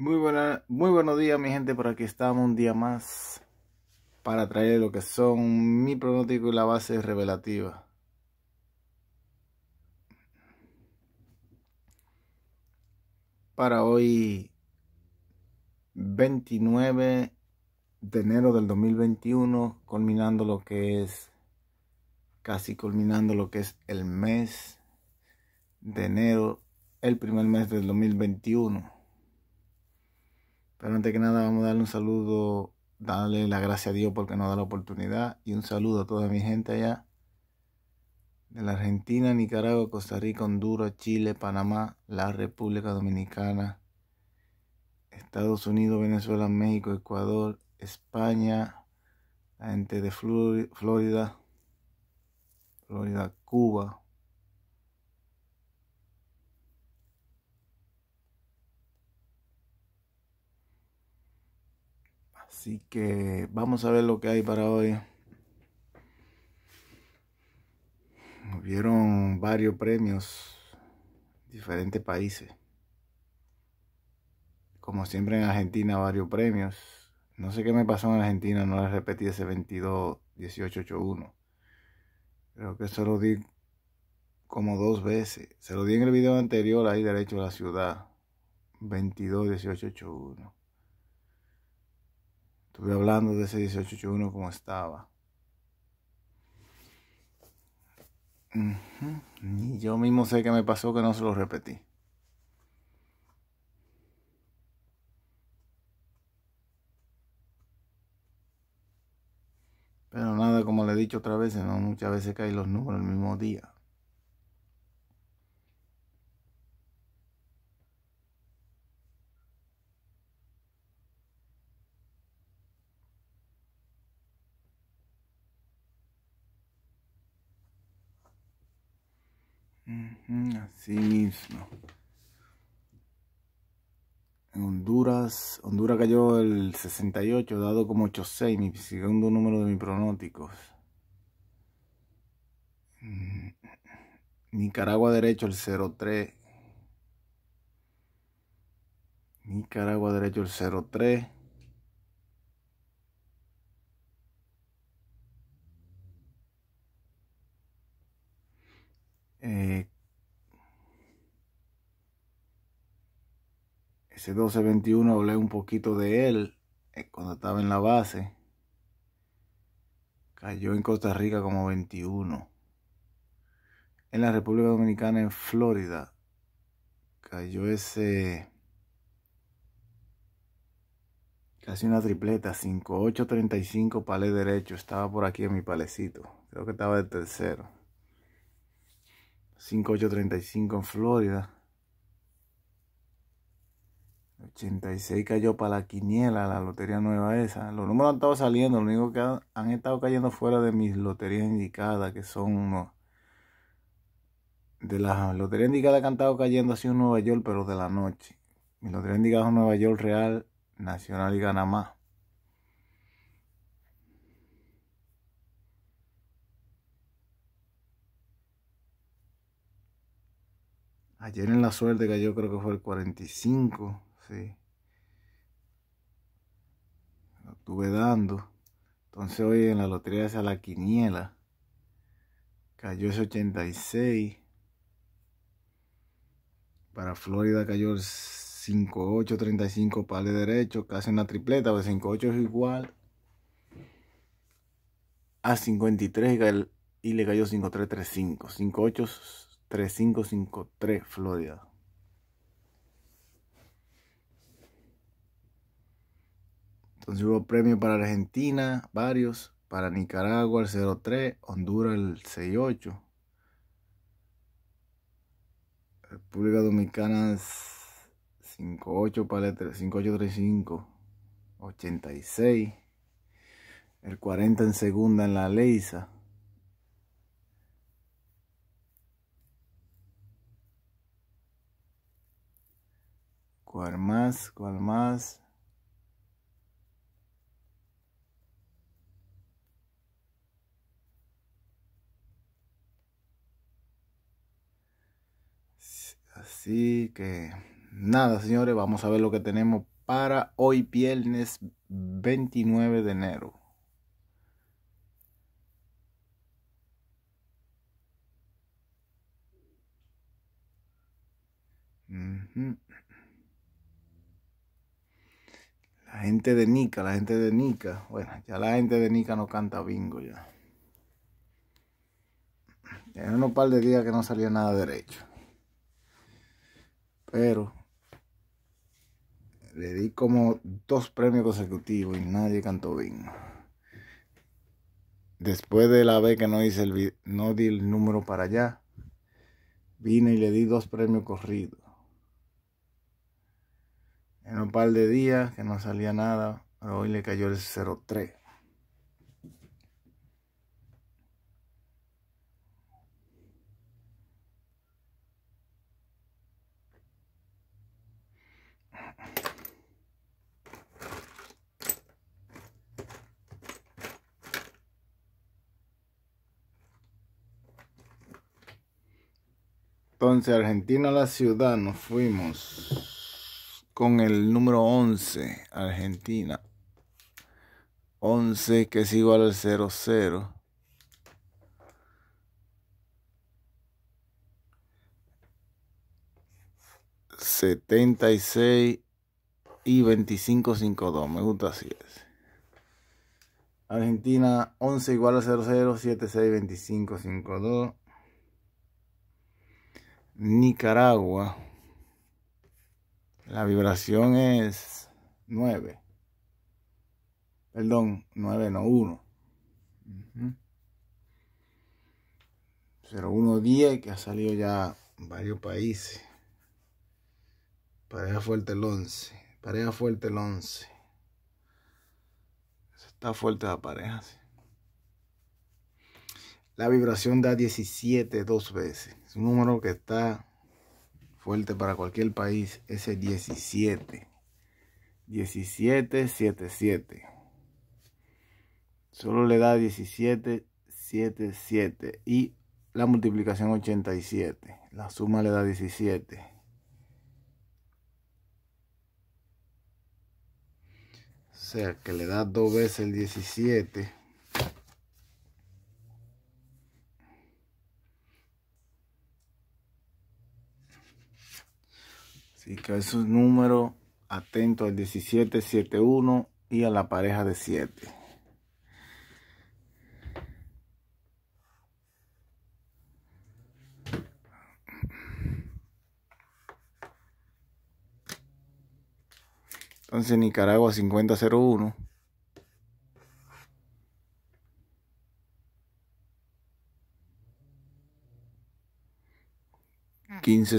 Muy, buena, muy buenos días mi gente, por aquí estamos un día más para traer lo que son mi pronóstico y la base revelativa. Para hoy 29 de enero del 2021, culminando lo que es, casi culminando lo que es el mes de enero, el primer mes del 2021 pero antes que nada vamos a darle un saludo, darle la gracia a Dios porque nos da la oportunidad y un saludo a toda mi gente allá de la Argentina, Nicaragua, Costa Rica, Honduras, Chile, Panamá, la República Dominicana, Estados Unidos, Venezuela, México, Ecuador, España, la gente de Florida, Florida, Cuba, Así que vamos a ver lo que hay para hoy. Hubieron varios premios, diferentes países. Como siempre en Argentina, varios premios. No sé qué me pasó en Argentina, no les repetí ese 22 Creo que se lo di como dos veces. Se lo di en el video anterior, ahí derecho a la ciudad. 22-1881 hablando de ese 1881 como estaba. yo mismo sé que me pasó que no se lo repetí. Pero nada, como le he dicho otra vez, muchas veces caen los números el mismo día. sí mismo. En Honduras, Honduras cayó el 68, dado como 86, mi segundo número de mis pronósticos. Mm, Nicaragua derecho el 03. Nicaragua derecho el 03. Eh, Ese 1221 hablé un poquito de él eh, cuando estaba en la base. Cayó en Costa Rica como 21. En la República Dominicana, en Florida, cayó ese... Casi una tripleta, 5835 palé derecho. Estaba por aquí en mi palecito. Creo que estaba el tercero. 5835 en Florida. 86 cayó para la quiniela, la lotería nueva esa. Los números han estado saliendo, lo único que han, estado cayendo fuera de mis loterías indicadas, que son unos... De las loterías indicadas que han estado cayendo Ha sido Nueva York, pero de la noche. Mi lotería indicada es Nueva York Real, Nacional y Ganamá. Ayer en la suerte cayó creo que fue el 45 lo tuve dando. Entonces hoy en la lotería a la quiniela cayó ese 86. Para Florida cayó el 58, 35 el derecho, casi una tripleta, pues 58 es igual a 53 y le cayó 5335. 583553, Florida. Entonces hubo premios para Argentina, varios, para Nicaragua el 03, Honduras el 68, República Dominicana 58 5835, 86, el 40 en segunda en la Leisa. ¿Cuál más? ¿Cuál más? Así que nada, señores, vamos a ver lo que tenemos para hoy viernes 29 de enero. La gente de Nica, la gente de Nica. Bueno, ya la gente de Nica no canta bingo ya. En unos par de días que no salía nada derecho. Pero le di como dos premios consecutivos y nadie cantó bien. Después de la vez que no hice el no di el número para allá, vine y le di dos premios corridos. En un par de días que no salía nada, hoy le cayó el 03. Entonces, Argentina, la ciudad, nos fuimos con el número 11, Argentina. 11 que es igual al 00. 76 y 2552, Me gusta así Argentina 11 igual a 00, 76, 25, 52. Nicaragua, la vibración es 9. Perdón, 9 no, 1. 0, 0110 que ha salido ya en varios países. Pareja fuerte el 11. Pareja fuerte el 11. Está fuerte la pareja, sí. La vibración da 17 dos veces. Es un número que está fuerte para cualquier país. Ese 17. 17, 1777. Solo le da 17, 1777. Y la multiplicación 87. La suma le da 17. O sea que le da dos veces el 17. Así que es un número atento al 1771 y a la pareja de 7. Entonces Nicaragua 5001. Quince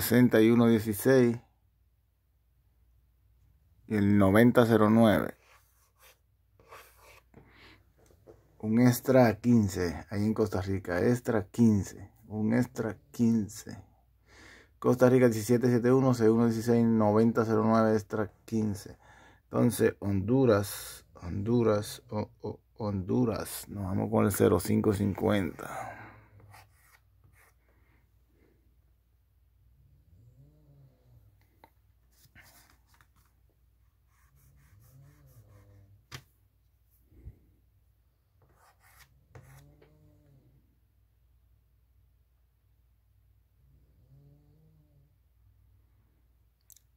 6116 y el 9009. Un extra 15, ahí en Costa Rica, extra 15, un extra 15. Costa Rica 1771, 6116, 9009, extra 15. Entonces, Honduras, Honduras, oh, oh, Honduras, nos vamos con el 0550.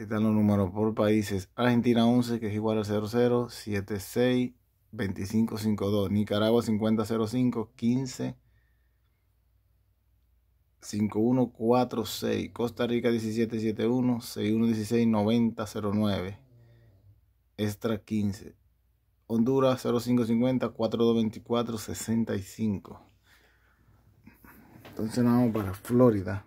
Están los números por países. Argentina 11, que es igual al 00, 76, 52. Nicaragua 5005, 15. 5146, Costa Rica 1771, 6116, 9009, extra 15, Honduras 0550, 4224, 65. Entonces nos vamos para Florida.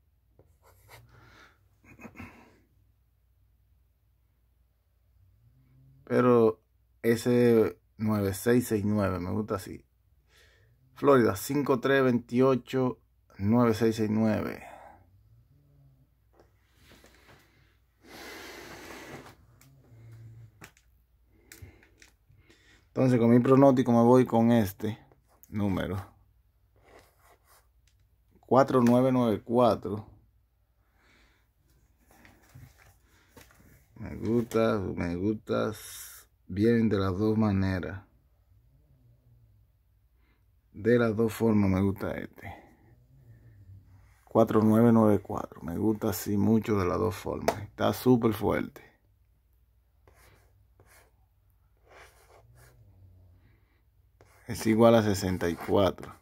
Pero ese 9669 me gusta así. Florida 5328 9669. Entonces con mi pronóstico me voy con este número. 4994 Me gusta, me gustas. Vienen de las dos maneras. De las dos formas me gusta este. 4994. Me gusta así mucho de las dos formas. Está súper fuerte. Es igual a 64.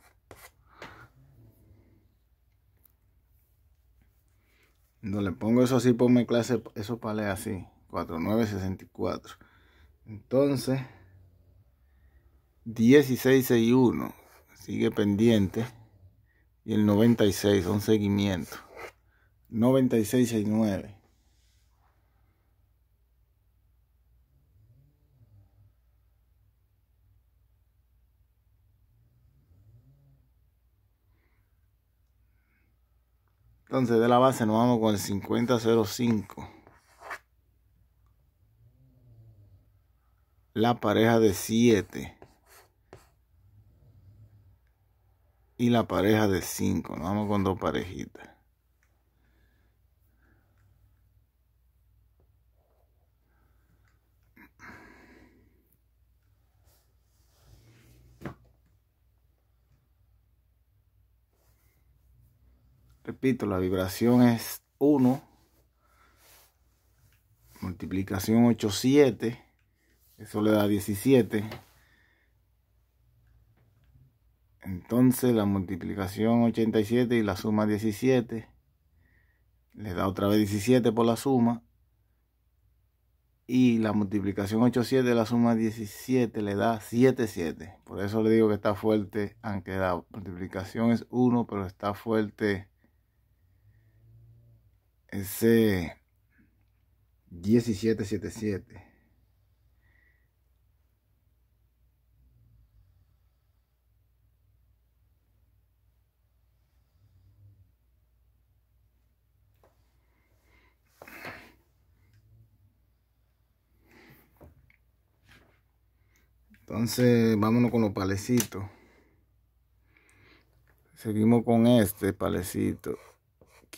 No le pongo eso así, ponme clase, eso palé así. 4964. Entonces, 1661. Sigue pendiente. Y el 96, son seguimiento, 9669. Entonces de la base nos vamos con el 5005. La pareja de 7. Y la pareja de 5. Nos vamos con dos parejitas. Repito, la vibración es 1. Multiplicación 8, 7. Eso le da 17. Entonces la multiplicación 87 y la suma 17. Le da otra vez 17 por la suma. Y la multiplicación 87 la suma 17 le da 77. Por eso le digo que está fuerte, aunque la multiplicación es 1, pero está fuerte ese 1777. Entonces, vámonos con los palecitos. Seguimos con este palecito.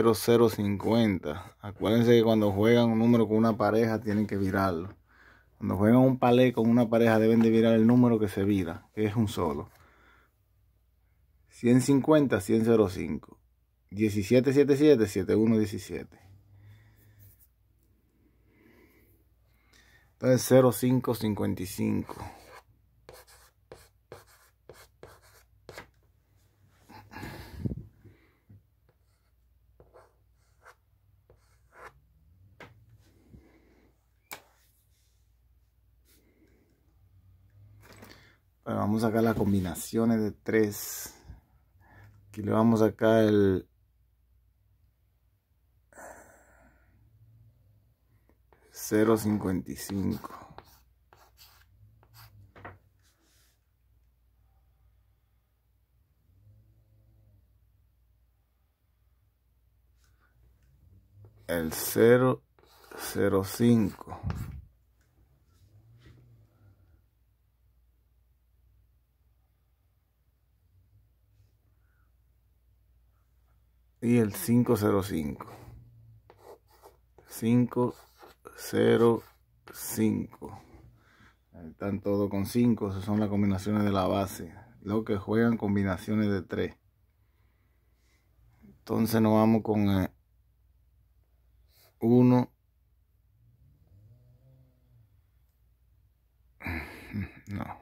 0050. Acuérdense que cuando juegan un número con una pareja tienen que virarlo. Cuando juegan un palé con una pareja deben de virar el número que se vira, que es un solo. 150 105 1777 7117. Entonces 0555. vamos a sacar las combinaciones de 3. Aquí le vamos a sacar el... 0.55 El 0.05 0.05 y el 505. 505. Ahí están todos con 5. Esas son las combinaciones de la base. Los que juegan combinaciones de 3. Entonces nos vamos con 1. Eh, no.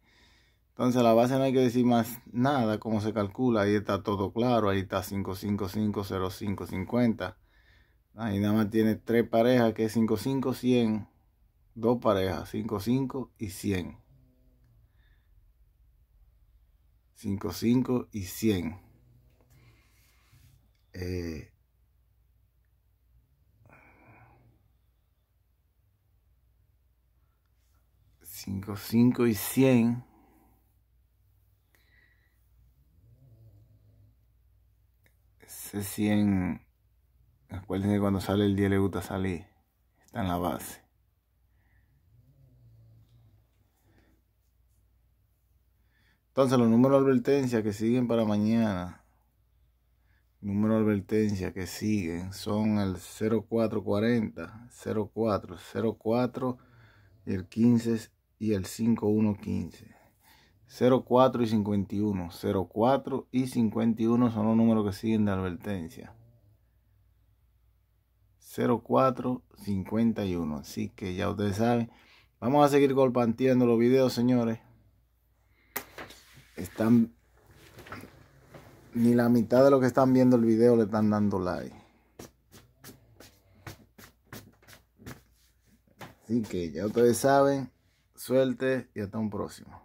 Entonces la base no hay que decir más nada, cómo se calcula, ahí está todo claro, ahí está 5550550. Ahí nada más tiene tres parejas que es 55100. dos parejas, 55 y 100. 55 y 100. Eh, cinco, y 100 100 acuérdense cuando sale el día le gusta salir está en la base entonces los números de advertencia que siguen para mañana número de advertencia que siguen son el 0440 0404 y el 15 y el 5115 04 y 51. 04 y 51 son los números que siguen de advertencia. 04 51. Así que ya ustedes saben. Vamos a seguir compartiendo los videos, señores. Están. Ni la mitad de los que están viendo el video le están dando like. Así que ya ustedes saben. Suerte y hasta un próximo.